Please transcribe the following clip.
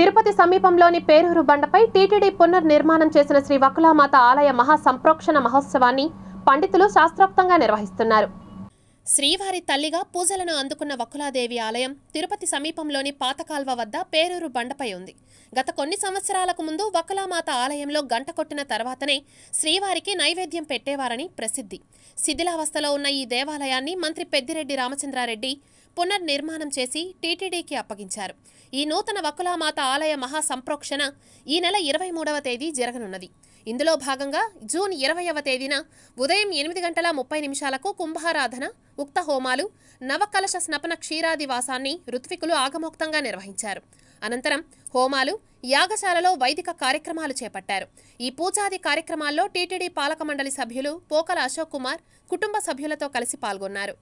తిరుపతి సమీపంలోని పేరూరు బండపై టీటీడీ పునర్నిర్మాణం చేసిన శ్రీ వకులామాత ఆలయ మహాసంప్రోక్షణ మహోత్సవాన్ని పండితులు శాస్త్రోక్తంగా నిర్వహిస్తున్నారు శ్రీవారి తల్లిగా పూజలను అందుకున్న వకులాదేవి ఆలయం తిరుపతి సమీపంలోని పాతకాల్వ వద్ద పేరూరు బండపై ఉంది గత కొన్ని సంవత్సరాలకు ముందు వకులామాత ఆలయంలో గంట కొట్టిన తర్వాతనే శ్రీవారికి నైవేద్యం పెట్టేవారని ప్రసిద్ధి శిథిలావస్థలో ఉన్న ఈ దేవాలయాన్ని మంత్రి పెద్దిరెడ్డి రామచంద్రారెడ్డి పునర్నిర్మాణం చేసి టీటీడీకి అప్పగించారు ఈ నూతన వకులామాత ఆలయ మహాసంప్రోక్షణ ఈ నెల ఇరవై మూడవ తేదీ జరగనున్నది ఇందులో భాగంగా జూన్ ఇరవైవ తేదీన ఉదయం ఎనిమిది గంటల ముప్పై నిమిషాలకు కుంభారాధన ఉక్త హోమాలు నవకలశ స్నపన క్షీరాదివాసాన్ని ఋత్వికులు ఆగమోక్తంగా నిర్వహించారు అనంతరం హోమాలు యాగశాలలో వైదిక కార్యక్రమాలు చేపట్టారు ఈ పూజాది కార్యక్రమాల్లో టీటీడీ పాలక మండలి సభ్యులు పోకల అశోక్ కుమార్ కుటుంబ సభ్యులతో కలిసి పాల్గొన్నారు